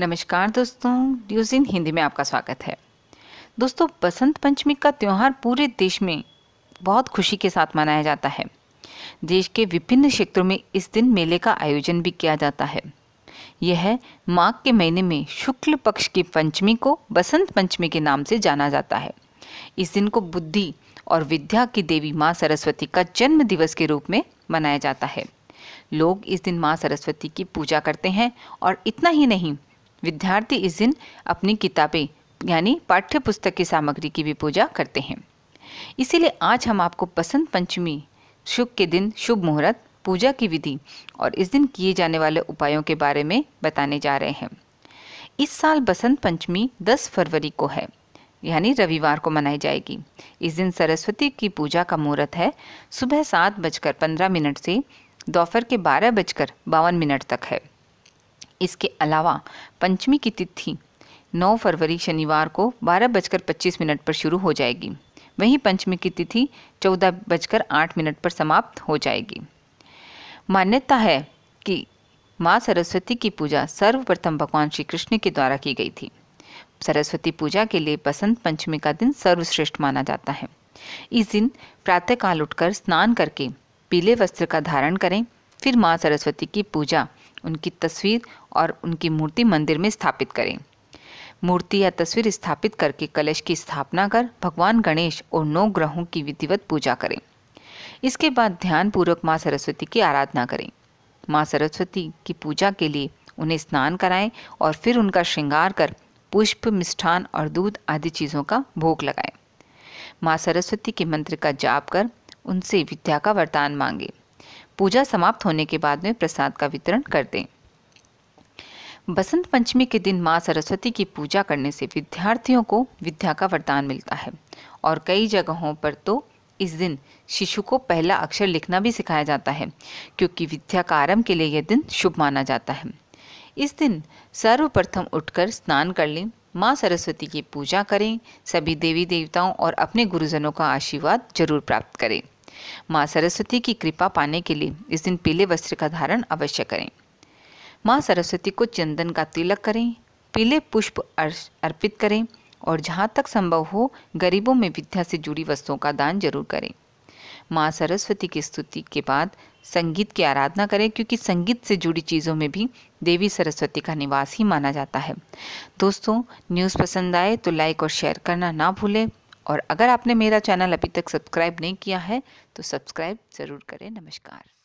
नमस्कार दोस्तों न्यूज़ इन हिंदी में आपका स्वागत है दोस्तों बसंत पंचमी का त्यौहार पूरे देश में बहुत खुशी के साथ मनाया जाता है देश के विभिन्न क्षेत्रों में इस दिन मेले का आयोजन भी किया जाता है यह माघ के महीने में शुक्ल पक्ष की पंचमी को बसंत पंचमी के नाम से जाना जाता है इस दिन को बुद्धि और विद्या की देवी माँ सरस्वती का जन्म दिवस के रूप में मनाया जाता है लोग इस दिन माँ सरस्वती की पूजा करते हैं और इतना ही नहीं विद्यार्थी इस दिन अपनी किताबें यानी पाठ्य पुस्तक की सामग्री की भी पूजा करते हैं इसीलिए आज हम आपको बसंत पंचमी शुभ के दिन शुभ मुहूर्त पूजा की विधि और इस दिन किए जाने वाले उपायों के बारे में बताने जा रहे हैं इस साल बसंत पंचमी 10 फरवरी को है यानी रविवार को मनाई जाएगी इस दिन सरस्वती की पूजा का मुहूर्त है सुबह सात बजकर पंद्रह मिनट से दोपहर के बारह बजकर बावन मिनट तक है इसके अलावा पंचमी की तिथि 9 फरवरी शनिवार को बारह बजकर पच्चीस मिनट पर शुरू हो जाएगी वहीं पंचमी की तिथि चौदह बजकर आठ मिनट पर समाप्त हो जाएगी मान्यता है कि माँ सरस्वती की पूजा सर्वप्रथम भगवान श्री कृष्ण के द्वारा की गई थी सरस्वती पूजा के लिए बसंत पंचमी का दिन सर्वश्रेष्ठ माना जाता है इस दिन प्रातःकाल उठकर स्नान करके पीले वस्त्र का धारण करें फिर माँ सरस्वती की पूजा उनकी तस्वीर और उनकी मूर्ति मंदिर में स्थापित करें मूर्ति या तस्वीर स्थापित करके कलश की स्थापना कर भगवान गणेश और नौ ग्रहों की विधिवत पूजा करें इसके बाद ध्यानपूर्वक माँ सरस्वती की आराधना करें माँ सरस्वती की पूजा के लिए उन्हें स्नान कराएं और फिर उनका श्रृंगार कर पुष्प मिष्ठान और दूध आदि चीज़ों का भोग लगाएं माँ सरस्वती के मंत्र का जाप कर उनसे विद्या का वरदान मांगें पूजा समाप्त होने के बाद में प्रसाद का वितरण कर दें बसंत पंचमी के दिन माँ सरस्वती की पूजा करने से विद्यार्थियों को विद्या का वरदान मिलता है और कई जगहों पर तो इस दिन शिशु को पहला अक्षर लिखना भी सिखाया जाता है क्योंकि विद्या का आरंभ के लिए यह दिन शुभ माना जाता है इस दिन सर्वप्रथम उठकर स्नान कर लें माँ सरस्वती की पूजा करें सभी देवी देवताओं और अपने गुरुजनों का आशीर्वाद जरूर प्राप्त करें माँ सरस्वती की कृपा पाने के लिए इस दिन पीले वस्त्र का धारण अवश्य करें माँ सरस्वती को चंदन का तिलक करें पीले पुष्प अर्पित करें और जहाँ तक संभव हो गरीबों में विद्या से जुड़ी वस्तुओं का दान जरूर करें माँ सरस्वती की स्तुति के बाद संगीत की आराधना करें क्योंकि संगीत से जुड़ी चीज़ों में भी देवी सरस्वती का निवास ही माना जाता है दोस्तों न्यूज़ पसंद आए तो लाइक और शेयर करना ना भूलें और अगर आपने मेरा चैनल अभी तक सब्सक्राइब नहीं किया है तो सब्सक्राइब ज़रूर करें नमस्कार